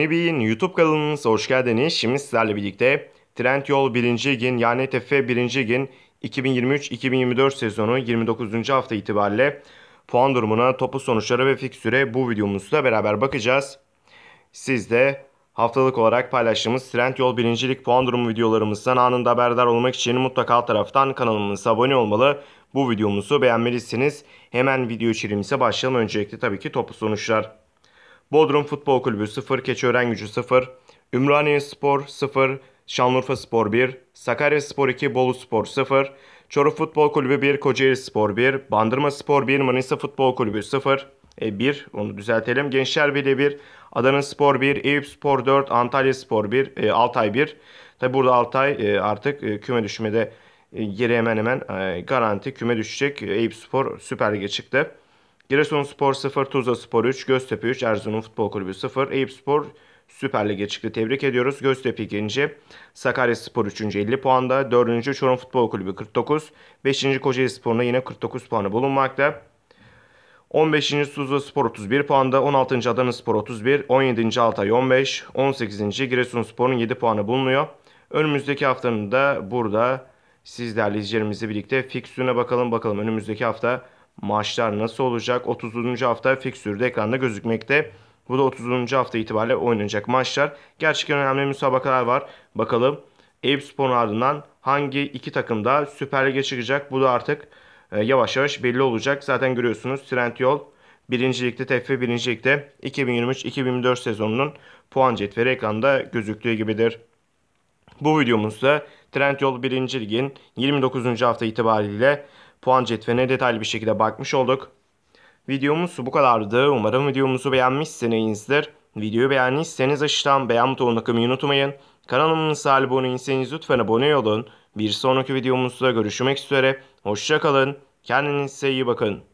Mibi'nin YouTube kanalınıza hoş geldiniz. Şimdi sizlerle birlikte Trend Yol 1. Lig'in yani TFF 1. Lig'in 2023-2024 sezonu 29. hafta itibariyle puan durumuna, topu sonuçları ve fikstüre bu videomuzda beraber bakacağız. Siz de haftalık olarak paylaştığımız Trend Yol 1. Lig puan durumu videolarımızdan anında haberdar olmak için mutlaka alt taraftan kanalımıza abone olmalı. Bu videomuzu beğenmelisiniz. Hemen video içeriğimize başlayalım. Öncelikle tabii ki topu sonuçlar. Bodrum Futbol Kulübü 0, Keçiören Gücü 0, Ümraniye Spor 0, Şanlıurfa Spor 1, Sakarya Spor 2, Bolu Spor 0, Çoruh Futbol Kulübü 1, Kocaeli Spor 1, Bandırma Spor 1, Manisa Futbol Kulübü 0, e, 1 onu düzeltelim. Gençler Birliği 1, Adana Spor 1, Eyüp Spor 4, Antalya Spor 1, e, Altay 1. Tabi burada Altay e, artık e, küme düşmede e, geri hemen hemen e, garanti küme düşecek. E, Eyüp Spor Süper Lig'e çıktı. Giresun Spor 0, Tuzla Spor 3, Göztepe 3, Erzurum Futbol Kulübü 0, Eyüp Spor Süper Lig'e çıktı. Tebrik ediyoruz. Göztepe 2. Sakarya Spor 3. 50 puanda. 4. Çorum Futbol Kulübü 49. 5. Kocaeli Spor'un yine 49 puanı bulunmakta. 15. Tuzla Spor 31 puanda. 16. Adana Spor 31. 17. Altay 15. 18. Giresun Spor'un 7 puanı bulunuyor. Önümüzdeki haftanın da burada sizlerle izleyicilerimizle birlikte fiksiyona bakalım. Bakalım önümüzdeki hafta Maçlar nasıl olacak? 30. hafta fikstürde ekranda gözükmekte. Bu da 30. hafta itibariyle oynanacak maçlar. Gerçekten önemli müsabakalar var. Bakalım Eyüp Spor'un ardından hangi iki takım da Süper Lig'e çıkacak? Bu da artık e, yavaş yavaş belli olacak. Zaten görüyorsunuz Trendyol 1. Lig'de TFF 1. Lig'de 2023-2024 sezonunun puan cetveli ekranda gözüktüğü gibidir. Bu videomuzda Trendyol 1. Lig'in 29. hafta itibariyle puan cetveline detaylı bir şekilde bakmış olduk. Videomuz bu kadardı. Umarım videomuzu beğenmişsinizdir. Videoyu beğendiyseniz aşağıdan beğen butonuna kımayı unutmayın. Kanalımıza abone değilseniz lütfen abone olun. Bir sonraki videomuzda görüşmek üzere. Hoşçakalın. Kendinize iyi bakın.